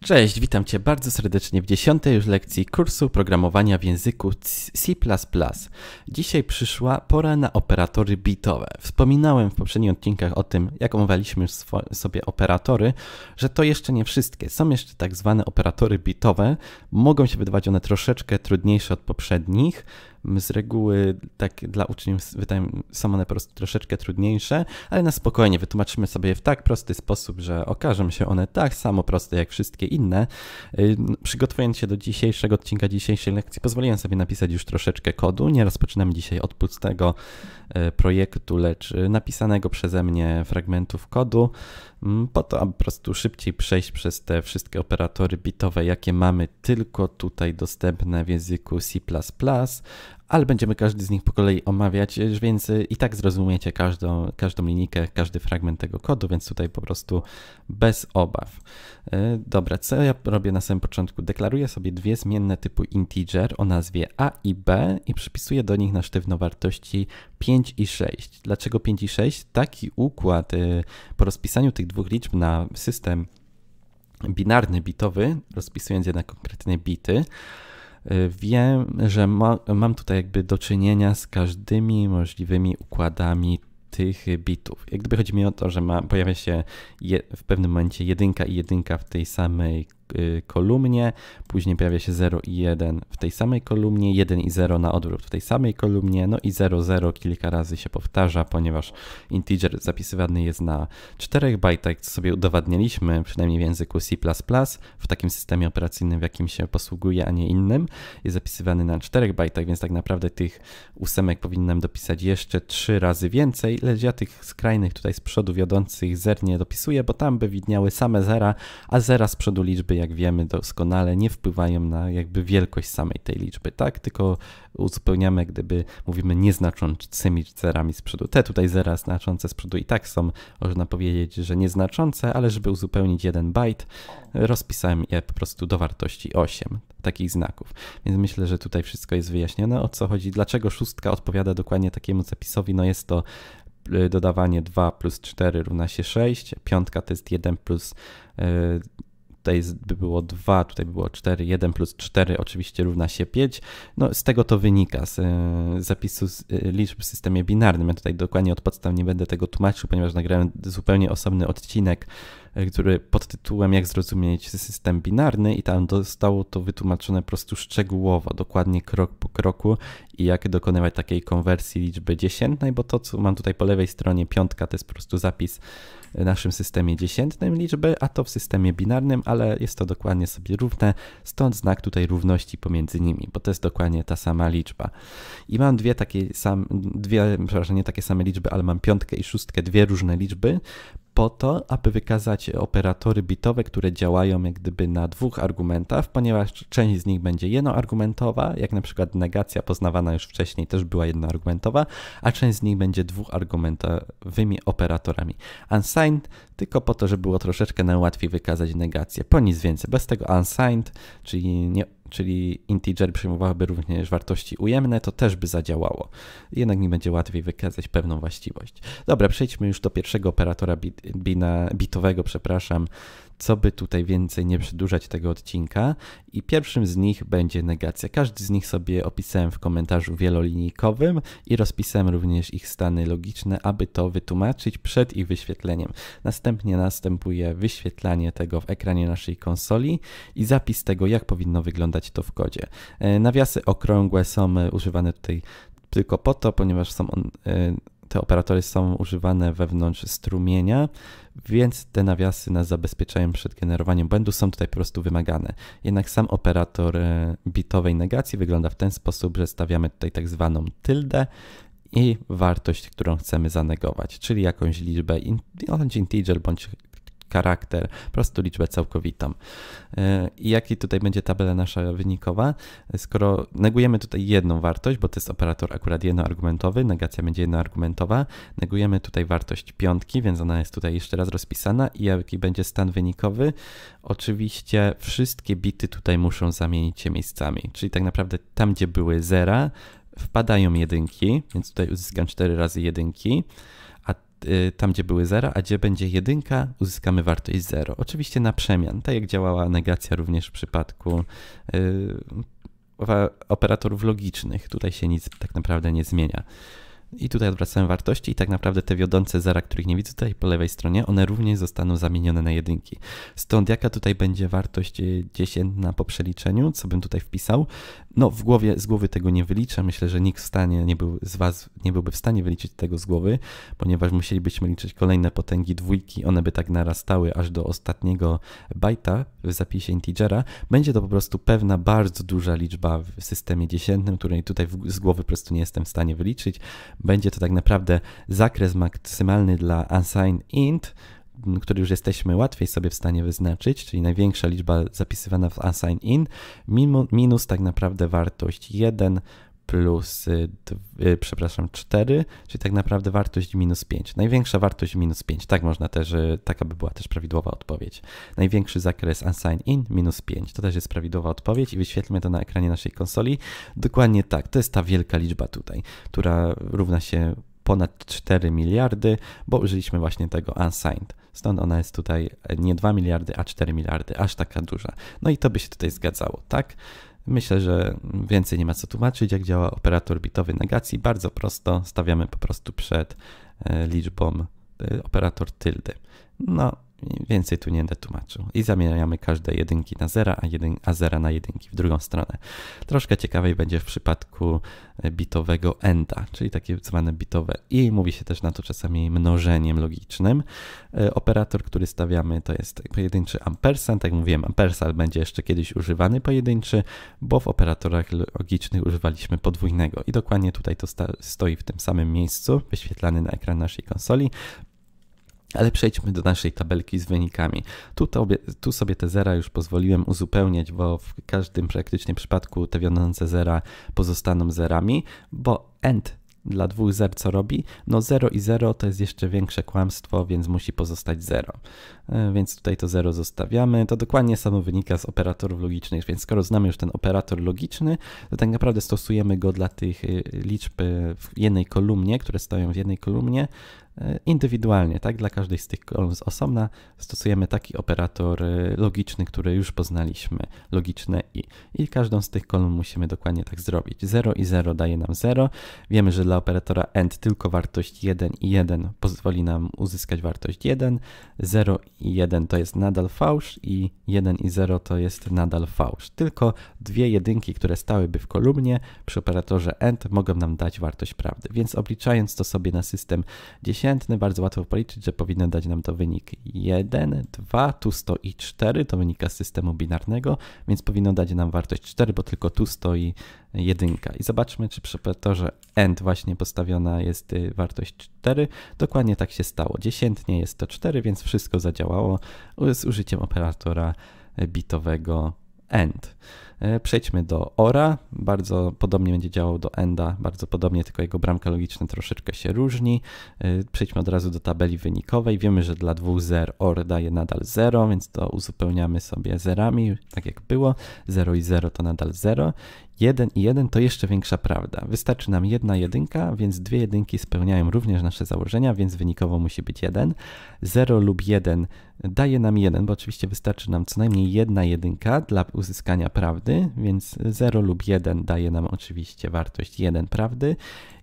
Cześć, witam Cię bardzo serdecznie w dziesiątej już lekcji kursu programowania w języku C++. Dzisiaj przyszła pora na operatory bitowe. Wspominałem w poprzednich odcinkach o tym, jak omawialiśmy sobie operatory, że to jeszcze nie wszystkie. Są jeszcze tak zwane operatory bitowe. Mogą się wydawać one troszeczkę trudniejsze od poprzednich, z reguły tak dla uczniów wydają są one po prostu troszeczkę trudniejsze, ale na spokojnie wytłumaczymy sobie je w tak prosty sposób, że okażą się one tak samo proste jak wszystkie inne. Y, przygotowując się do dzisiejszego odcinka, dzisiejszej lekcji, pozwoliłem sobie napisać już troszeczkę kodu. Nie rozpoczynam dzisiaj od pustego y, projektu, lecz y, napisanego przeze mnie fragmentów kodu, mm, po to, aby po prostu szybciej przejść przez te wszystkie operatory bitowe, jakie mamy tylko tutaj dostępne w języku C++, ale będziemy każdy z nich po kolei omawiać, e, więc e, i tak zrozumiecie każdą, każdą linijkę, każdy fragment tego kodu, więc tutaj po prostu bez obaw. E, dobra, co ja robię na samym początku? Deklaruję sobie dwie zmienne typu integer o nazwie a i b i przypisuję do nich na sztywno wartości 5 i 6. Dlaczego 5 i 6? Taki układ po rozpisaniu tych dwóch liczb na system binarny, bitowy, rozpisując je na konkretne bity, Wiem, że ma, mam tutaj jakby do czynienia z każdymi możliwymi układami tych bitów. Jak gdyby chodzi mi o to, że ma, pojawia się je, w pewnym momencie jedynka i jedynka w tej samej Y, kolumnie, później pojawia się 0 i 1 w tej samej kolumnie, 1 i 0 na odwrót w tej samej kolumnie, no i 0, 0 kilka razy się powtarza, ponieważ integer zapisywany jest na 4 bajtach, co sobie udowadnialiśmy, przynajmniej w języku C++, w takim systemie operacyjnym, w jakim się posługuje, a nie innym, jest zapisywany na 4 bajtach, więc tak naprawdę tych ósemek powinienem dopisać jeszcze 3 razy więcej, lecz ja tych skrajnych tutaj z przodu wiodących zer nie dopisuję, bo tam by widniały same zera, a zera z przodu liczby liczby, jak wiemy doskonale, nie wpływają na jakby wielkość samej tej liczby, tak? Tylko uzupełniamy, gdyby mówimy nieznaczącymi zerami z przodu. Te tutaj zera znaczące z przodu i tak są, można powiedzieć, że nieznaczące, ale żeby uzupełnić jeden bajt, rozpisałem je po prostu do wartości 8 takich znaków. Więc myślę, że tutaj wszystko jest wyjaśnione, o co chodzi, dlaczego szóstka odpowiada dokładnie takiemu zapisowi. No jest to y, dodawanie 2 plus 4 równa się 6, piątka to jest 1 plus y, tutaj by było 2, tutaj by było 4, 1 plus 4 oczywiście równa się 5. No, z tego to wynika, z e, zapisu z e, liczb w systemie binarnym. Ja tutaj dokładnie od podstaw nie będę tego tłumaczył, ponieważ nagrałem zupełnie osobny odcinek E, który pod tytułem Jak zrozumieć system binarny i tam zostało to wytłumaczone po prostu szczegółowo, dokładnie krok po kroku i jak dokonywać takiej konwersji liczby dziesiętnej, bo to co mam tutaj po lewej stronie piątka to jest po prostu zapis w naszym systemie dziesiętnym liczby, a to w systemie binarnym, ale jest to dokładnie sobie równe, stąd znak tutaj równości pomiędzy nimi, bo to jest dokładnie ta sama liczba. I mam dwie takie same, dwie, przepraszam, nie takie same liczby, ale mam piątkę i szóstkę, dwie różne liczby, po to, aby wykazać operatory bitowe, które działają jak gdyby na dwóch argumentach, ponieważ część z nich będzie jednoargumentowa, jak na przykład negacja poznawana już wcześniej też była jednoargumentowa, a część z nich będzie dwuargumentowymi operatorami. Unsigned tylko po to, żeby było troszeczkę najłatwiej wykazać negację. Po nic więcej. Bez tego unsigned, czyli nie czyli integer przyjmowałby również wartości ujemne, to też by zadziałało. Jednak mi będzie łatwiej wykazać pewną właściwość. Dobra, przejdźmy już do pierwszego operatora bit, bina, bitowego, przepraszam, co by tutaj więcej nie przedłużać tego odcinka. I pierwszym z nich będzie negacja. Każdy z nich sobie opisałem w komentarzu wielolinijkowym i rozpisałem również ich stany logiczne, aby to wytłumaczyć przed ich wyświetleniem. Następnie następuje wyświetlanie tego w ekranie naszej konsoli i zapis tego, jak powinno wyglądać to w kodzie. E, nawiasy okrągłe są e, używane tutaj tylko po to, ponieważ są on, e, te operatory są używane wewnątrz strumienia, więc te nawiasy nas zabezpieczają przed generowaniem błędu, są tutaj po prostu wymagane. Jednak sam operator e, bitowej negacji wygląda w ten sposób, że stawiamy tutaj tak zwaną tyldę i wartość, którą chcemy zanegować, czyli jakąś liczbę, no, bądź integer, bądź charakter, prostu liczbę całkowitą. E, I jaki tutaj będzie tabela nasza wynikowa? Skoro negujemy tutaj jedną wartość, bo to jest operator akurat jednoargumentowy, negacja będzie jednoargumentowa, negujemy tutaj wartość piątki, więc ona jest tutaj jeszcze raz rozpisana i jaki będzie stan wynikowy? Oczywiście wszystkie bity tutaj muszą zamienić się miejscami, czyli tak naprawdę tam, gdzie były zera, wpadają jedynki, więc tutaj uzyskam 4 razy jedynki. Y, tam gdzie były zera, a gdzie będzie jedynka, uzyskamy wartość 0. Oczywiście na przemian, tak jak działała negacja również w przypadku y, operatorów logicznych. Tutaj się nic tak naprawdę nie zmienia. I tutaj odwracamy wartości i tak naprawdę te wiodące zera, których nie widzę tutaj po lewej stronie, one również zostaną zamienione na jedynki. Stąd jaka tutaj będzie wartość e, dziesiętna po przeliczeniu, co bym tutaj wpisał? No w głowie, z głowy tego nie wyliczę, myślę, że nikt w stanie, nie był, z Was nie byłby w stanie wyliczyć tego z głowy, ponieważ musielibyśmy liczyć kolejne potęgi dwójki, one by tak narastały aż do ostatniego bajta w zapisie integera. Będzie to po prostu pewna bardzo duża liczba w systemie dziesiętnym, której tutaj w, z głowy po prostu nie jestem w stanie wyliczyć będzie to tak naprawdę zakres maksymalny dla unsigned int, który już jesteśmy łatwiej sobie w stanie wyznaczyć, czyli największa liczba zapisywana w unsigned in, minus tak naprawdę wartość 1 plus, y, przepraszam, 4, czyli tak naprawdę wartość minus 5. Największa wartość minus 5, tak można też, y, taka by była też prawidłowa odpowiedź. Największy zakres unsigned in minus 5, to też jest prawidłowa odpowiedź i wyświetlmy to na ekranie naszej konsoli. Dokładnie tak, to jest ta wielka liczba tutaj, która równa się ponad 4 miliardy, bo użyliśmy właśnie tego unsigned. Stąd ona jest tutaj e, nie 2 miliardy, a 4 miliardy, aż taka duża. No i to by się tutaj zgadzało, tak? Myślę, że więcej nie ma co tłumaczyć, jak działa operator bitowy negacji. Bardzo prosto stawiamy po prostu przed e, liczbą e, operator tyldy. No, Więcej tu nie będę tłumaczył. I zamieniamy każde jedynki na zera, a, jedyn, a zera na jedynki w drugą stronę. Troszkę ciekawiej będzie w przypadku e, bitowego enda, czyli takie zwane bitowe i. Mówi się też na to czasami mnożeniem logicznym. E, operator, który stawiamy to jest pojedynczy ampersand. Tak jak mówiłem, ampersand będzie jeszcze kiedyś używany pojedynczy, bo w operatorach logicznych używaliśmy podwójnego i dokładnie tutaj to stoi w tym samym miejscu, wyświetlany na ekran naszej konsoli. Ale przejdźmy do naszej tabelki z wynikami. Tu, tu, sobie te zera już pozwoliłem uzupełniać, bo w każdym praktycznie przypadku te wiodące zera pozostaną zerami, bo end dla dwóch zer co robi? No 0 i 0 to jest jeszcze większe kłamstwo, więc musi pozostać 0. E, więc tutaj to 0 zostawiamy. To dokładnie samo wynika z operatorów logicznych, więc skoro znamy już ten operator logiczny, to tak naprawdę stosujemy go dla tych y, liczb y, w jednej kolumnie, które stoją w jednej kolumnie, E, indywidualnie, tak? Dla każdej z tych kolumn z osobna stosujemy taki operator e, logiczny, który już poznaliśmy, logiczne i. I każdą z tych kolumn musimy dokładnie tak zrobić. 0 i 0 daje nam 0. Wiemy, że dla operatora AND tylko wartość 1 i 1 pozwoli nam uzyskać wartość 1. 0 i 1 to jest nadal fałsz i 1 i 0 to jest nadal fałsz. Tylko dwie jedynki, które stałyby w kolumnie przy operatorze AND mogą nam dać wartość prawdy. Więc obliczając to sobie na system 10 dziesiętny, bardzo łatwo policzyć, że powinno dać nam to wynik 1, 2, tu 100 i 4, to wynika z systemu binarnego, więc powinno dać nam wartość 4, bo tylko tu stoi jedynka. I zobaczmy, czy przy że end właśnie postawiona jest y, wartość 4. Dokładnie tak się stało. Dziesiętnie jest to 4, więc wszystko zadziałało z użyciem operatora y, bitowego end. E, przejdźmy do ORA. Bardzo podobnie będzie działał do ENDA, bardzo podobnie, tylko jego bramka logiczna troszeczkę się różni. E, przejdźmy od razu do tabeli wynikowej. Wiemy, że dla dwóch zer OR daje nadal 0, więc to uzupełniamy sobie zerami, tak jak było. 0 i 0 to nadal 0. 1 i 1 to jeszcze większa prawda. Wystarczy nam jedna jedynka, więc dwie jedynki spełniają również nasze założenia, więc wynikowo musi być 1. 0 lub 1 daje nam 1, bo oczywiście wystarczy nam co najmniej jedna jedynka dla uzyskania prawdy, więc 0 lub 1 daje nam oczywiście wartość 1 prawdy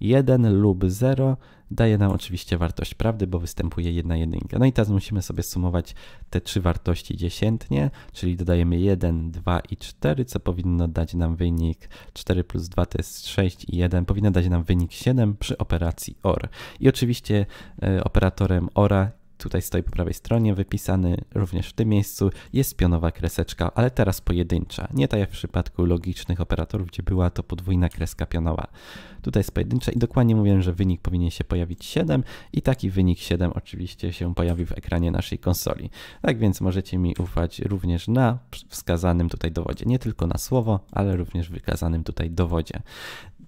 1 lub 0 daje nam oczywiście wartość prawdy, bo występuje jedna jedynka. No i teraz musimy sobie sumować te trzy wartości dziesiętnie, czyli dodajemy 1, 2 i 4, co powinno dać nam wynik 4 plus 2 to jest 6 i 1, powinno dać nam wynik 7 przy operacji OR. I oczywiście y, operatorem ORa tutaj stoi po prawej stronie, wypisany również w tym miejscu, jest pionowa kreseczka, ale teraz pojedyncza. Nie tak jak w przypadku logicznych operatorów, gdzie była to podwójna kreska pionowa. Tutaj jest pojedyncza i dokładnie mówiłem, że wynik powinien się pojawić 7 i taki wynik 7 oczywiście się pojawił w ekranie naszej konsoli. Tak więc możecie mi ufać również na wskazanym tutaj dowodzie, nie tylko na słowo, ale również w wykazanym tutaj dowodzie.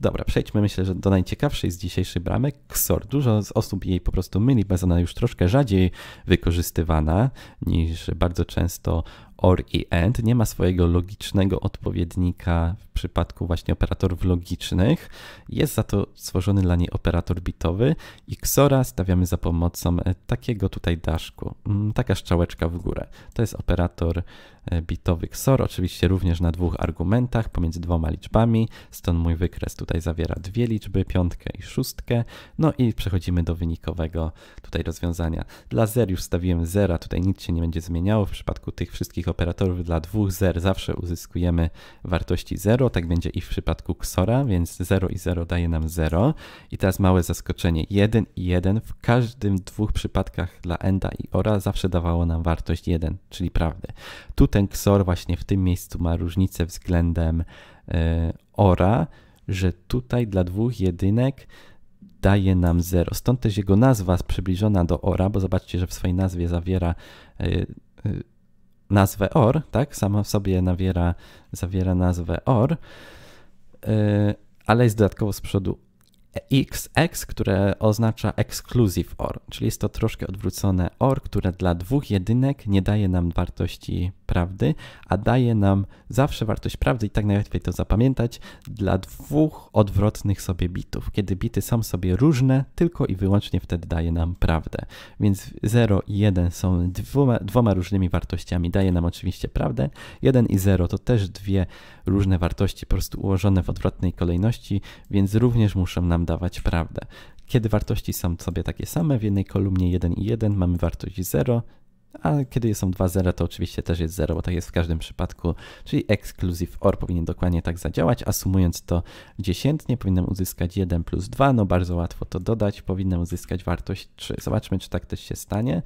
Dobra, przejdźmy myślę, że do najciekawszej z dzisiejszych bramek, XOR. Dużo z osób jej po prostu myli, bo jest ona już troszkę rzadziej wykorzystywana niż bardzo często OR i AND. Nie ma swojego logicznego odpowiednika przypadku właśnie operatorów logicznych. Jest za to stworzony dla niej operator bitowy i XORa stawiamy za pomocą e, takiego tutaj daszku, mm, taka strzałeczka w górę. To jest operator e, bitowy XOR, oczywiście również na dwóch argumentach pomiędzy dwoma liczbami, stąd mój wykres tutaj zawiera dwie liczby, piątkę i szóstkę, no i przechodzimy do wynikowego tutaj rozwiązania. Dla zer już stawiłem zera, tutaj nic się nie będzie zmieniało, w przypadku tych wszystkich operatorów dla dwóch zer zawsze uzyskujemy wartości 0, 0, tak będzie i w przypadku Xora, więc 0 i 0 daje nam 0. I teraz małe zaskoczenie, 1 i 1 w każdym dwóch przypadkach dla Enda i Ora zawsze dawało nam wartość 1, czyli prawdę. Tu ten Xor właśnie w tym miejscu ma różnicę względem yy, Ora, że tutaj dla dwóch jedynek daje nam 0. Stąd też jego nazwa przybliżona do Ora, bo zobaczcie, że w swojej nazwie zawiera yy, yy, nazwę OR, tak? Sama w sobie nawiera, zawiera nazwę OR, y, ale jest dodatkowo z przodu XX, które oznacza exclusive OR, czyli jest to troszkę odwrócone OR, które dla dwóch jedynek nie daje nam wartości prawdy, a daje nam zawsze wartość prawdy i tak najłatwiej to zapamiętać dla dwóch odwrotnych sobie bitów. Kiedy bity są sobie różne, tylko i wyłącznie wtedy daje nam prawdę. Więc 0 i 1 są dwoma, dwoma różnymi wartościami, daje nam oczywiście prawdę. 1 i 0 to też dwie różne wartości, po prostu ułożone w odwrotnej kolejności, więc również muszą nam dawać prawdę. Kiedy wartości są sobie takie same, w jednej kolumnie 1 i 1 mamy wartość 0, a kiedy są dwa zera, to oczywiście też jest zero, bo tak jest w każdym przypadku, czyli exclusive OR powinien dokładnie tak zadziałać, a sumując to dziesiętnie powinienem uzyskać 1 plus 2, no bardzo łatwo to dodać, powinienem uzyskać wartość 3. Zobaczmy, czy tak też się stanie.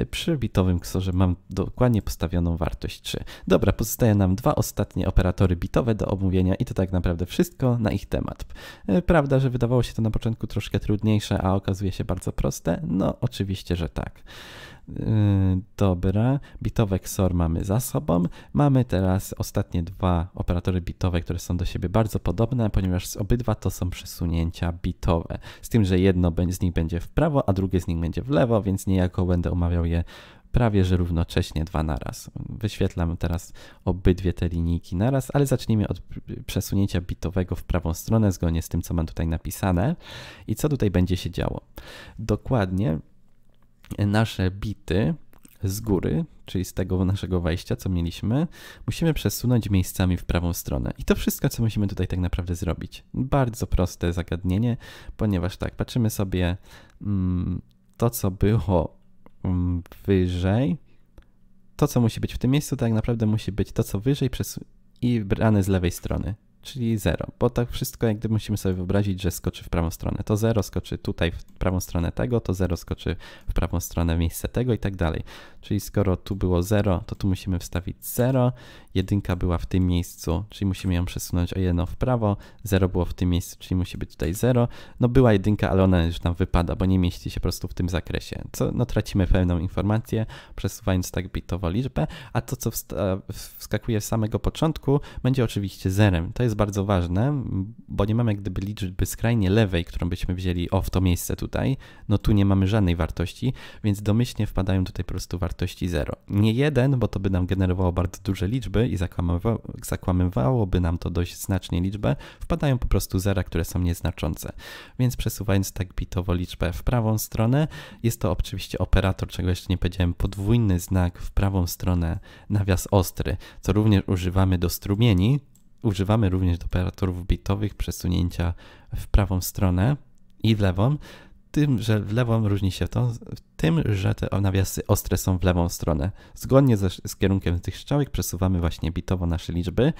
Y, przy bitowym ksorze mam dokładnie postawioną wartość 3. Dobra, pozostaje nam dwa ostatnie operatory bitowe do omówienia i to tak naprawdę wszystko na ich temat. Y, prawda, że wydawało się to na początku troszkę trudniejsze, a okazuje się bardzo proste? No oczywiście, że tak. Y, dobra, bitowe XOR mamy za sobą. Mamy teraz ostatnie dwa operatory bitowe, które są do siebie bardzo podobne, ponieważ obydwa to są przesunięcia bitowe. Z tym, że jedno z nich będzie w prawo, a drugie z nich będzie w lewo, więc niejako będę omawiał je prawie że równocześnie dwa naraz. Wyświetlam teraz obydwie te linijki naraz, ale zacznijmy od przesunięcia bitowego w prawą stronę zgodnie z tym, co mam tutaj napisane. I co tutaj będzie się działo? Dokładnie nasze bity z góry, czyli z tego naszego wejścia, co mieliśmy, musimy przesunąć miejscami w prawą stronę. I to wszystko, co musimy tutaj tak naprawdę zrobić. Bardzo proste zagadnienie, ponieważ tak, patrzymy sobie mm, to, co było mm, wyżej. To, co musi być w tym miejscu, tak naprawdę musi być to, co wyżej i brane z lewej strony czyli 0, bo tak wszystko jak gdyby musimy sobie wyobrazić, że skoczy w prawą stronę. To 0 skoczy tutaj w prawą stronę tego, to 0 skoczy w prawą stronę miejsce tego i tak dalej. Czyli skoro tu było 0, to tu musimy wstawić 0, jedynka była w tym miejscu, czyli musimy ją przesunąć o jedno w prawo, 0 było w tym miejscu, czyli musi być tutaj 0. No była jedynka, ale ona już nam wypada, bo nie mieści się po prostu w tym zakresie. Co, no tracimy pewną informację, przesuwając tak bitowo liczbę, a to co wskakuje z samego początku będzie oczywiście zerem. To jest bardzo ważne, bo nie mamy gdyby liczby skrajnie lewej, którą byśmy wzięli, o w to miejsce tutaj, no tu nie mamy żadnej wartości, więc domyślnie wpadają tutaj po prostu wartości 0. Nie 1, bo to by nam generowało bardzo duże liczby i zakłamywa zakłamywałoby nam to dość znacznie liczbę, wpadają po prostu zera, które są nieznaczące. Więc przesuwając tak bitowo liczbę w prawą stronę, jest to oczywiście operator, czego jeszcze nie powiedziałem, podwójny znak w prawą stronę, nawias ostry, co również używamy do strumieni, Używamy również do operatorów bitowych przesunięcia w prawą stronę i w lewą. Tym, że w lewą różni się to tym, że te nawiasy ostre są w lewą stronę. Zgodnie ze, z kierunkiem tych strzałek przesuwamy właśnie bitowo nasze liczby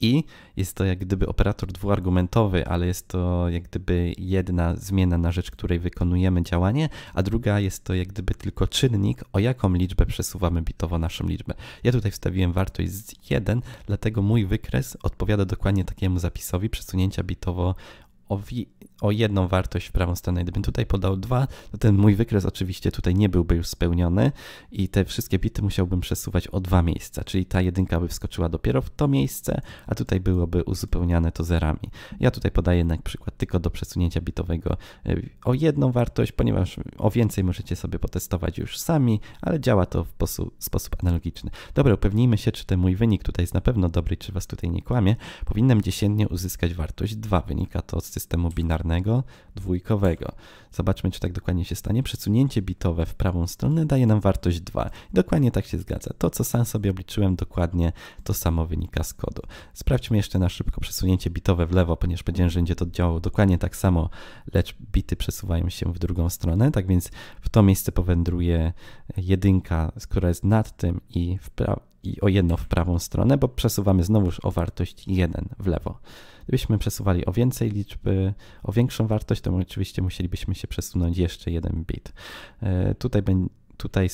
i jest to jak gdyby operator dwuargumentowy, ale jest to jak gdyby jedna zmiana na rzecz której wykonujemy działanie, a druga jest to jak gdyby tylko czynnik, o jaką liczbę przesuwamy bitowo naszą liczbę. Ja tutaj wstawiłem wartość 1, dlatego mój wykres odpowiada dokładnie takiemu zapisowi przesunięcia bitowo o o jedną wartość w prawą stronę. Gdybym tutaj podał dwa, to ten mój wykres oczywiście tutaj nie byłby już spełniony i te wszystkie bity musiałbym przesuwać o dwa miejsca, czyli ta jedynka by wskoczyła dopiero w to miejsce, a tutaj byłoby uzupełniane to zerami. Ja tutaj podaję na przykład tylko do przesunięcia bitowego e, o jedną wartość, ponieważ o więcej możecie sobie potestować już sami, ale działa to w sposób analogiczny. Dobra, upewnijmy się, czy ten mój wynik tutaj jest na pewno dobry, czy was tutaj nie kłamie. Powinienem dziesiętnie uzyskać wartość 2. Wynika to z systemu binarnego binarnego dwójkowego. Zobaczmy, czy tak dokładnie się stanie. Przesunięcie bitowe w prawą stronę daje nam wartość 2. Dokładnie tak się zgadza. To, co sam sobie obliczyłem, dokładnie to samo wynika z kodu. Sprawdźmy jeszcze na szybko przesunięcie bitowe w lewo, ponieważ powiedziałem, że będzie to działało dokładnie tak samo, lecz bity przesuwają się w drugą stronę. Tak więc w to miejsce powędruje jedynka, która jest nad tym i w prawo i o jedno w prawą stronę, bo przesuwamy znowuż o wartość 1 w lewo. Gdybyśmy przesuwali o więcej liczby, o większą wartość, to oczywiście musielibyśmy się przesunąć jeszcze jeden bit. E, tutaj tutaj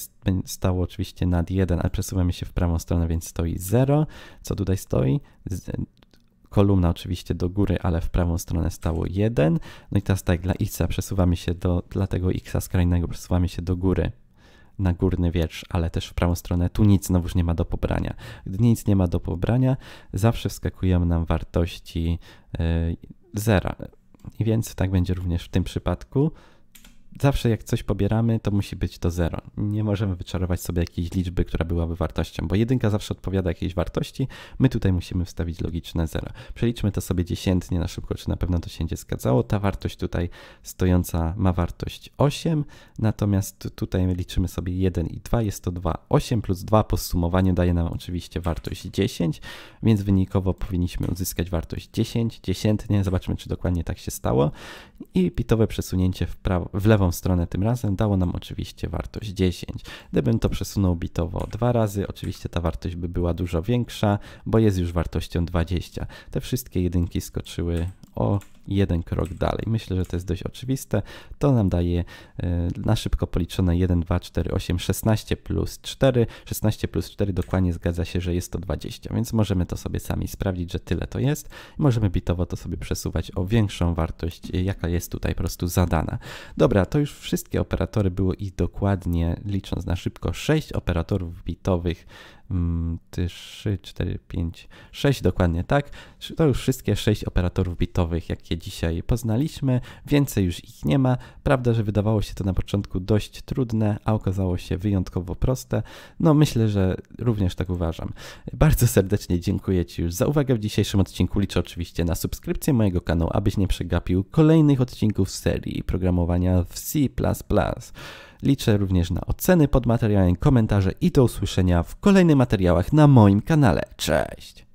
stało oczywiście nad 1, ale przesuwamy się w prawą stronę, więc stoi 0. Co tutaj stoi? Kolumna oczywiście do góry, ale w prawą stronę stało 1. No i teraz tak, dla x przesuwamy się do, dla tego x skrajnego przesuwamy się do góry na górny wietrz, ale też w prawą stronę. Tu nic znowuż nie ma do pobrania. Gdy nic nie ma do pobrania, zawsze wskakują nam wartości y, zera. I więc tak będzie również w tym przypadku zawsze jak coś pobieramy, to musi być to zero. Nie możemy wyczarować sobie jakiejś liczby, która byłaby wartością, bo jedynka zawsze odpowiada jakiejś wartości. My tutaj musimy wstawić logiczne zero. Przeliczmy to sobie dziesiętnie na szybko, czy na pewno to się nie zgadzało. Ta wartość tutaj stojąca ma wartość 8, natomiast tutaj liczymy sobie 1 i 2, jest to 2. 8 plus 2 po sumowaniu daje nam oczywiście wartość 10, więc wynikowo powinniśmy uzyskać wartość 10, dziesiętnie. Zobaczmy, czy dokładnie tak się stało. I pitowe przesunięcie w, prawo, w lewo lewą stronę tym razem dało nam oczywiście wartość 10. Gdybym to przesunął bitowo dwa razy, oczywiście ta wartość by była dużo większa, bo jest już wartością 20. Te wszystkie jedynki skoczyły o jeden krok dalej. Myślę, że to jest dość oczywiste. To nam daje y, na szybko policzone 1, 2, 4, 8, 16 plus 4. 16 plus 4 dokładnie zgadza się, że jest to 20, więc możemy to sobie sami sprawdzić, że tyle to jest. Możemy bitowo to sobie przesuwać o większą wartość, y, jaka jest tutaj po prostu zadana. Dobra, to już wszystkie operatory było i dokładnie, licząc na szybko, 6 operatorów bitowych 3, 4, 5, 6 dokładnie, tak? To już wszystkie 6 operatorów bitowych, jakie dzisiaj poznaliśmy. Więcej już ich nie ma. Prawda, że wydawało się to na początku dość trudne, a okazało się wyjątkowo proste. No myślę, że również tak uważam. Bardzo serdecznie dziękuję Ci już za uwagę w dzisiejszym odcinku. Liczę oczywiście na subskrypcję mojego kanału, abyś nie przegapił kolejnych odcinków serii programowania w C++. Liczę również na oceny pod materiałem, komentarze i do usłyszenia w kolejnych materiałach na moim kanale. Cześć!